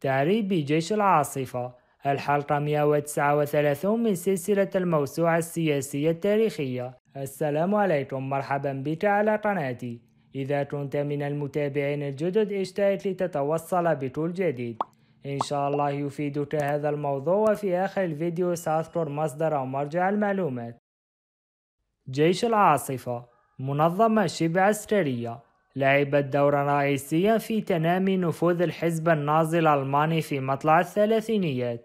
تعريب جيش العاصفة الحلقة 139 من سلسلة الموسوعة السياسية التاريخية السلام عليكم مرحبا بك على قناتي إذا كنت من المتابعين الجدد اشترك لتتوصل بكل جديد إن شاء الله يفيدك هذا الموضوع وفي آخر الفيديو سأذكر مصدر أو مرجع المعلومات جيش العاصفة منظمة شبه عسكرية لعبت دورا رئيسيا في تنامي نفوذ الحزب النازي الألماني في مطلع الثلاثينيات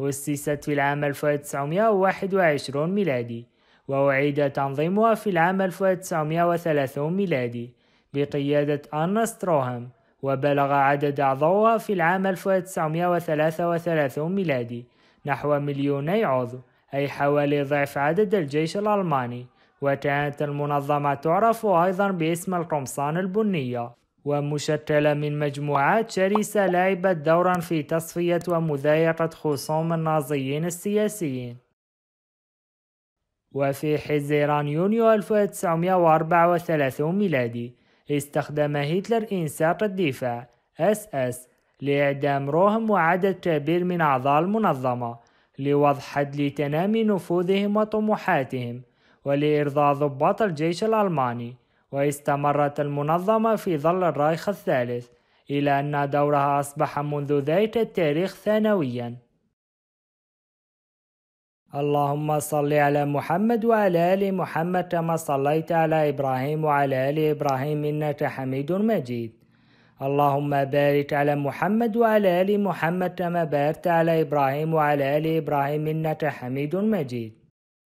أسست في العام 1921 ميلادي وأعيد تنظيمها في العام 1930 ميلادي بقيادة أنا ستروهام وبلغ عدد أعضائها في العام 1933 ميلادي نحو مليوني عضو أي حوالي ضعف عدد الجيش الألماني وكانت المنظمة تعرف أيضا باسم القمصان البنية ومشكلة من مجموعات شرسة لعبت دورا في تصفية ومضايقة خصوم النازيين السياسيين وفي حزيران يونيو 1934 ميلادي استخدم هتلر إنساق الدفاع اس اس لإعدام روهم وعدد كبير من أعضاء المنظمة لوضع حد لتنامي نفوذهم وطموحاتهم ولإرضاء ضباط الجيش الألماني واستمرت المنظمة في ظل الرايخ الثالث إلى أن دورها أصبح منذ ذلك التاريخ ثانويا اللهم صل على محمد وعلى آل محمد كما صليت على إبراهيم وعلى آل إبراهيم إنك حميد مجيد اللهم بارك على محمد وعلى آل محمد كما باركت على إبراهيم وعلى آل إبراهيم إنك حميد مجيد